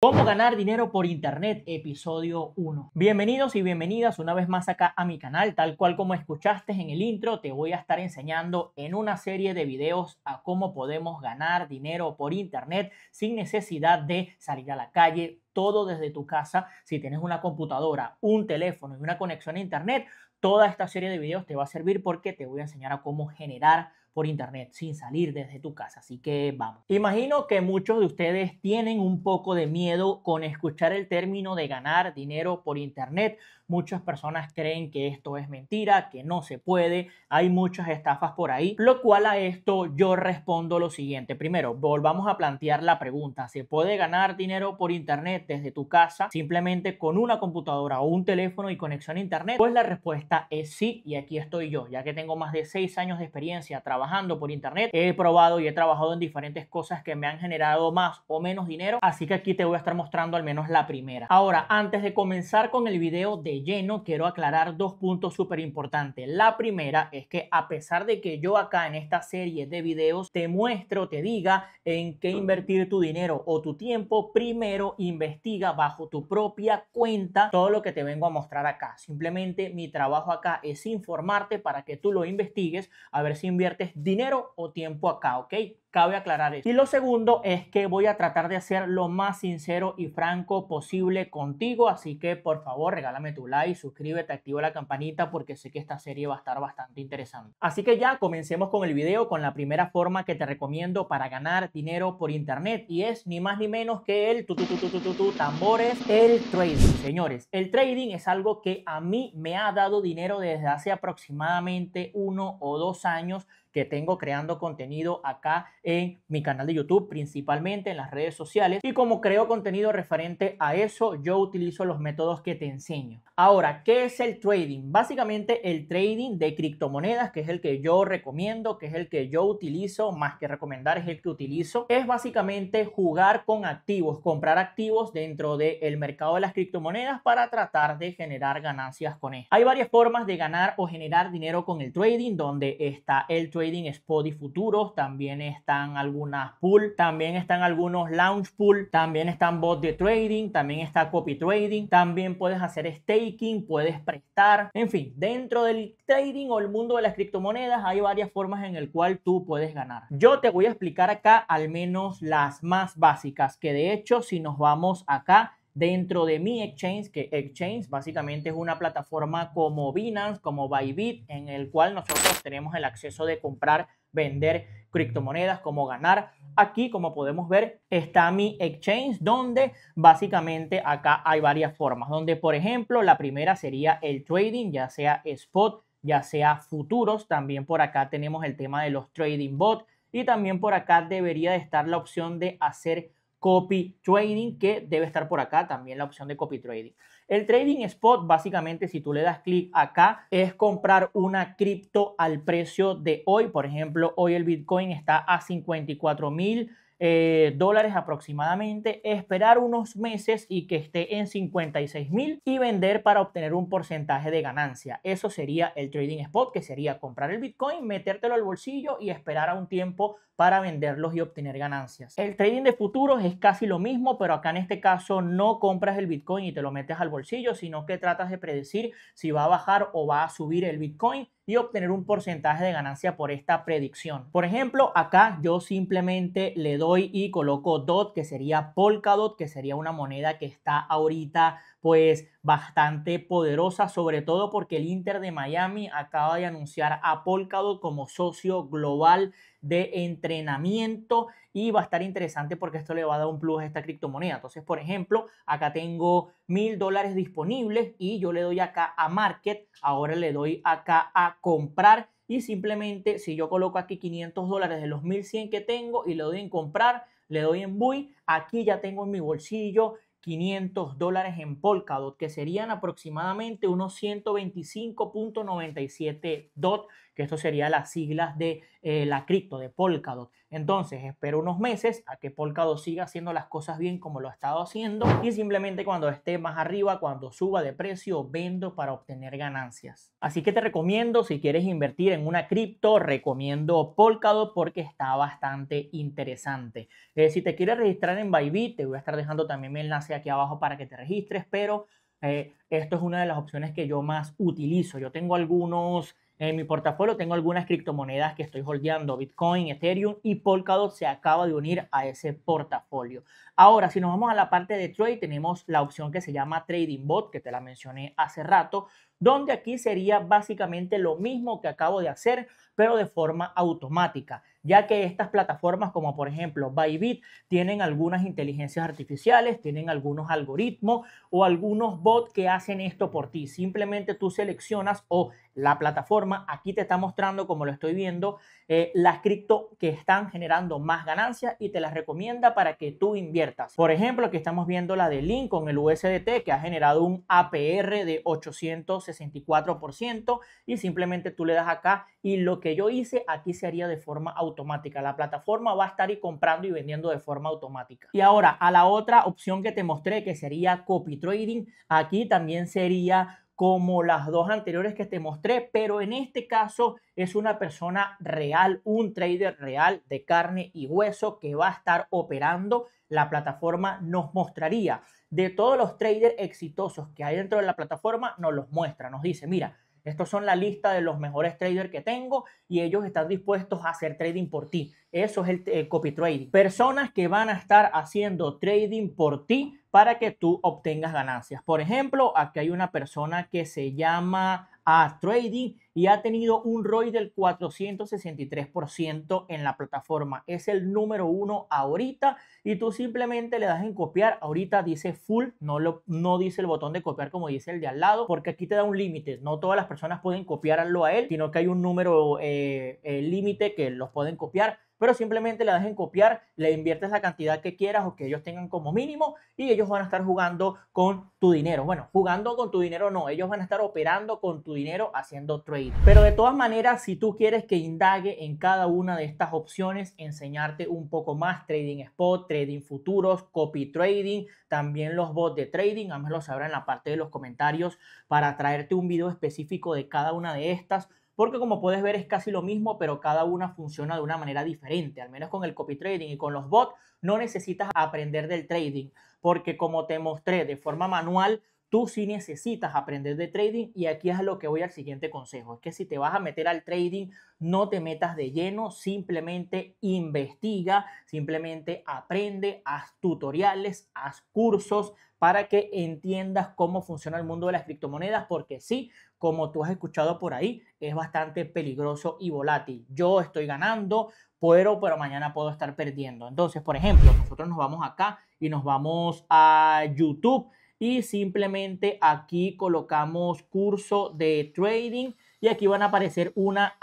Cómo ganar dinero por internet, episodio 1. Bienvenidos y bienvenidas una vez más acá a mi canal. Tal cual como escuchaste en el intro, te voy a estar enseñando en una serie de videos a cómo podemos ganar dinero por internet sin necesidad de salir a la calle, todo desde tu casa. Si tienes una computadora, un teléfono y una conexión a internet, toda esta serie de videos te va a servir porque te voy a enseñar a cómo generar internet sin salir desde tu casa. Así que vamos. Imagino que muchos de ustedes tienen un poco de miedo con escuchar el término de ganar dinero por internet Muchas personas creen que esto es mentira, que no se puede, hay muchas estafas por ahí, lo cual a esto yo respondo lo siguiente. Primero, volvamos a plantear la pregunta, ¿se puede ganar dinero por internet desde tu casa simplemente con una computadora o un teléfono y conexión a internet? Pues la respuesta es sí y aquí estoy yo, ya que tengo más de seis años de experiencia trabajando por internet, he probado y he trabajado en diferentes cosas que me han generado más o menos dinero, así que aquí te voy a estar mostrando al menos la primera. Ahora, antes de comenzar con el video de lleno, quiero aclarar dos puntos súper importantes. La primera es que a pesar de que yo acá en esta serie de videos te muestro, te diga en qué invertir tu dinero o tu tiempo, primero investiga bajo tu propia cuenta todo lo que te vengo a mostrar acá. Simplemente mi trabajo acá es informarte para que tú lo investigues a ver si inviertes dinero o tiempo acá, ¿ok? cabe aclarar eso. Y lo segundo es que voy a tratar de ser lo más sincero y franco posible contigo, así que por favor regálame tu like, suscríbete, activa la campanita porque sé que esta serie va a estar bastante interesante. Así que ya comencemos con el video con la primera forma que te recomiendo para ganar dinero por internet y es ni más ni menos que el tu, tu, tu, tambores, el trading. Señores, el trading es algo que a mí me ha dado dinero desde hace aproximadamente uno o dos años tengo creando contenido acá en mi canal de YouTube, principalmente en las redes sociales. Y como creo contenido referente a eso, yo utilizo los métodos que te enseño. Ahora, ¿qué es el trading? Básicamente el trading de criptomonedas, que es el que yo recomiendo, que es el que yo utilizo, más que recomendar es el que utilizo, es básicamente jugar con activos, comprar activos dentro del mercado de las criptomonedas para tratar de generar ganancias con él. Hay varias formas de ganar o generar dinero con el trading, donde está el trading trading spot y futuros, también están algunas pool, también están algunos launch pool, también están bot de trading, también está copy trading, también puedes hacer staking, puedes prestar, en fin, dentro del trading o el mundo de las criptomonedas hay varias formas en el cual tú puedes ganar. Yo te voy a explicar acá al menos las más básicas, que de hecho si nos vamos acá dentro de mi exchange, que exchange básicamente es una plataforma como Binance, como Bybit, en el cual nosotros tenemos el acceso de comprar, vender criptomonedas, como ganar. Aquí, como podemos ver, está mi exchange, donde básicamente acá hay varias formas, donde por ejemplo la primera sería el trading, ya sea spot, ya sea futuros, también por acá tenemos el tema de los trading bots y también por acá debería de estar la opción de hacer copy trading, que debe estar por acá también la opción de copy trading. El trading spot, básicamente, si tú le das clic acá, es comprar una cripto al precio de hoy. Por ejemplo, hoy el Bitcoin está a 54 mil. Eh, dólares aproximadamente, esperar unos meses y que esté en 56 mil y vender para obtener un porcentaje de ganancia. Eso sería el trading spot, que sería comprar el Bitcoin, metértelo al bolsillo y esperar a un tiempo para venderlos y obtener ganancias. El trading de futuros es casi lo mismo, pero acá en este caso no compras el Bitcoin y te lo metes al bolsillo, sino que tratas de predecir si va a bajar o va a subir el Bitcoin y obtener un porcentaje de ganancia por esta predicción. Por ejemplo, acá yo simplemente le doy y coloco DOT, que sería Polkadot, que sería una moneda que está ahorita pues bastante poderosa, sobre todo porque el Inter de Miami acaba de anunciar a Polkadot como socio global de entrenamiento y va a estar interesante porque esto le va a dar un plus a esta criptomoneda. Entonces, por ejemplo, acá tengo mil dólares disponibles y yo le doy acá a market, ahora le doy acá a comprar y simplemente si yo coloco aquí 500 dólares de los 1100 que tengo y le doy en comprar, le doy en buy, aquí ya tengo en mi bolsillo 500 dólares en Polkadot, que serían aproximadamente unos 125.97 DOT que esto sería las siglas de eh, la cripto, de Polkadot. Entonces, espero unos meses a que Polkadot siga haciendo las cosas bien como lo ha estado haciendo y simplemente cuando esté más arriba, cuando suba de precio, vendo para obtener ganancias. Así que te recomiendo, si quieres invertir en una cripto, recomiendo Polkadot porque está bastante interesante. Eh, si te quieres registrar en Bybit, te voy a estar dejando también mi enlace aquí abajo para que te registres, pero eh, esto es una de las opciones que yo más utilizo. Yo tengo algunos en mi portafolio tengo algunas criptomonedas que estoy holdeando, Bitcoin, Ethereum y Polkadot se acaba de unir a ese portafolio. Ahora, si nos vamos a la parte de trade, tenemos la opción que se llama Trading Bot, que te la mencioné hace rato, donde aquí sería básicamente lo mismo que acabo de hacer, pero de forma automática, ya que estas plataformas como por ejemplo Bybit tienen algunas inteligencias artificiales, tienen algunos algoritmos o algunos bots que hacen esto por ti. Simplemente tú seleccionas o la plataforma, aquí te está mostrando como lo estoy viendo, eh, las cripto que están generando más ganancias y te las recomienda para que tú inviertas. Por ejemplo, aquí estamos viendo la de Link con el USDT que ha generado un APR de 800 64% y simplemente tú le das acá y lo que yo hice aquí se haría de forma automática. La plataforma va a estar y comprando y vendiendo de forma automática. Y ahora a la otra opción que te mostré que sería copy trading, aquí también sería como las dos anteriores que te mostré, pero en este caso es una persona real, un trader real de carne y hueso que va a estar operando. La plataforma nos mostraría de todos los traders exitosos que hay dentro de la plataforma, nos los muestra, nos dice, mira, estos son la lista de los mejores traders que tengo y ellos están dispuestos a hacer trading por ti. Eso es el, eh, copy trading. Personas que van a estar haciendo trading por ti para que tú obtengas ganancias. Por ejemplo, aquí hay una persona que se llama A Trading y ha tenido un ROI del 463% en la plataforma. Es el número uno ahorita y tú simplemente le das en copiar. Ahorita dice full, no, lo, no dice el botón de copiar como dice el de al lado, porque aquí te da un límite. No todas las personas pueden copiarlo a él, sino que hay un número eh, eh, límite que los pueden copiar pero simplemente la dejen copiar, le inviertes la cantidad que quieras o que ellos tengan como mínimo y ellos van a estar jugando con tu dinero. Bueno, jugando con tu dinero no, ellos van a estar operando con tu dinero haciendo trade. Pero de todas maneras, si tú quieres que indague en cada una de estas opciones, enseñarte un poco más trading spot, trading futuros, copy trading, también los bots de trading, además lo sabrá en la parte de los comentarios para traerte un video específico de cada una de estas porque como puedes ver es casi lo mismo, pero cada una funciona de una manera diferente. Al menos con el copy trading y con los bots no necesitas aprender del trading, porque como te mostré de forma manual, tú sí necesitas aprender de trading y aquí es lo que voy al siguiente consejo, es que si te vas a meter al trading, no te metas de lleno, simplemente investiga, simplemente aprende, haz tutoriales, haz cursos para que entiendas cómo funciona el mundo de las criptomonedas, porque sí, como tú has escuchado por ahí, es bastante peligroso y volátil. Yo estoy ganando, pero, pero mañana puedo estar perdiendo. Entonces, por ejemplo, nosotros nos vamos acá y nos vamos a YouTube y simplemente aquí colocamos curso de trading y aquí van a aparecer una,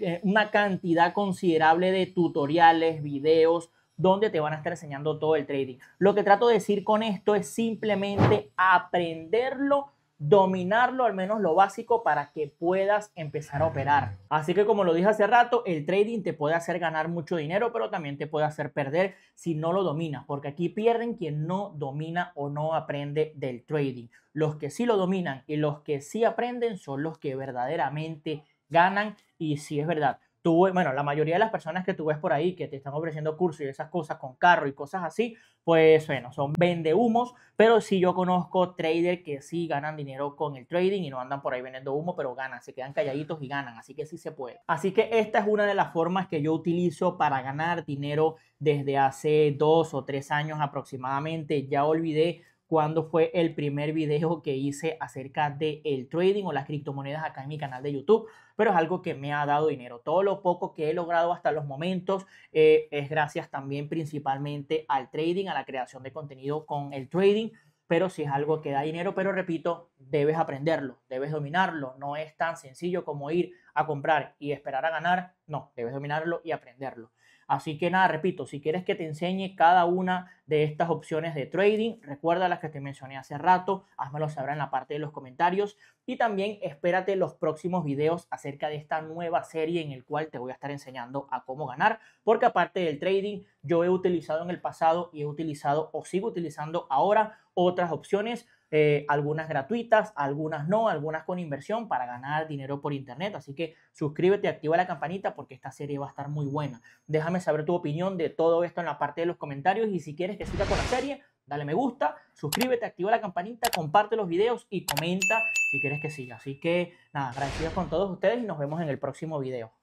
eh, una cantidad considerable de tutoriales, videos, donde te van a estar enseñando todo el trading. Lo que trato de decir con esto es simplemente aprenderlo dominarlo al menos lo básico para que puedas empezar a operar. Así que como lo dije hace rato, el trading te puede hacer ganar mucho dinero, pero también te puede hacer perder si no lo dominas, porque aquí pierden quien no domina o no aprende del trading. Los que sí lo dominan y los que sí aprenden son los que verdaderamente ganan y si sí, es verdad, bueno, la mayoría de las personas que tú ves por ahí que te están ofreciendo cursos y esas cosas con carro y cosas así, pues bueno, son vende humos, pero sí yo conozco traders que sí ganan dinero con el trading y no andan por ahí vendiendo humo, pero ganan, se quedan calladitos y ganan, así que sí se puede. Así que esta es una de las formas que yo utilizo para ganar dinero desde hace dos o tres años aproximadamente, ya olvidé cuando fue el primer video que hice acerca del el trading o las criptomonedas acá en mi canal de YouTube, pero es algo que me ha dado dinero. Todo lo poco que he logrado hasta los momentos eh, es gracias también principalmente al trading, a la creación de contenido con el trading pero si sí es algo que da dinero, pero repito, debes aprenderlo, debes dominarlo, no es tan sencillo como ir a comprar y esperar a ganar, no, debes dominarlo y aprenderlo. Así que nada, repito, si quieres que te enseñe cada una de estas opciones de trading, recuerda las que te mencioné hace rato, házmelo saber en la parte de los comentarios y también espérate los próximos videos acerca de esta nueva serie en el cual te voy a estar enseñando a cómo ganar, porque aparte del trading, yo he utilizado en el pasado y he utilizado o sigo utilizando ahora otras opciones eh, algunas gratuitas, algunas no, algunas con inversión para ganar dinero por internet. Así que suscríbete, activa la campanita porque esta serie va a estar muy buena. Déjame saber tu opinión de todo esto en la parte de los comentarios y si quieres que siga con la serie, dale me gusta, suscríbete, activa la campanita, comparte los videos y comenta si quieres que siga. Así que nada, gracias con todos ustedes y nos vemos en el próximo video.